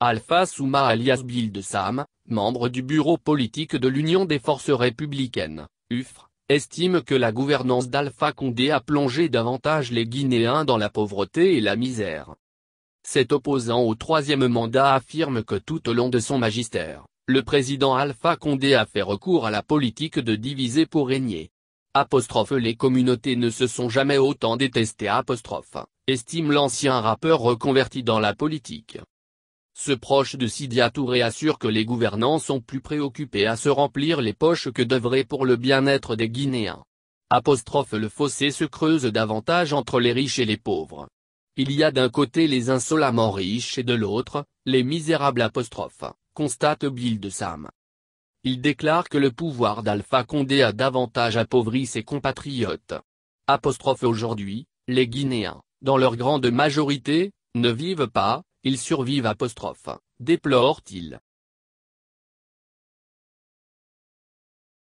Alpha Souma alias Bill Sam, membre du bureau politique de l'Union des forces républicaines, UFR, estime que la gouvernance d'Alpha Condé a plongé davantage les Guinéens dans la pauvreté et la misère. Cet opposant au troisième mandat affirme que tout au long de son magistère, le président Alpha Condé a fait recours à la politique de diviser pour régner. les communautés ne se sont jamais autant détestées estime l'ancien rappeur reconverti dans la politique. Ce proche de Sidia Touré assure que les gouvernants sont plus préoccupés à se remplir les poches que devraient pour le bien-être des Guinéens. Apostrophe le fossé se creuse davantage entre les riches et les pauvres. Il y a d'un côté les insolemment riches et de l'autre, les misérables apostrophes, constate Bill de Sam. Il déclare que le pouvoir d'Alpha Condé a davantage appauvri ses compatriotes. Apostrophe aujourd'hui, les Guinéens, dans leur grande majorité, ne vivent pas, ils survivent apostrophe, déplore-t-il.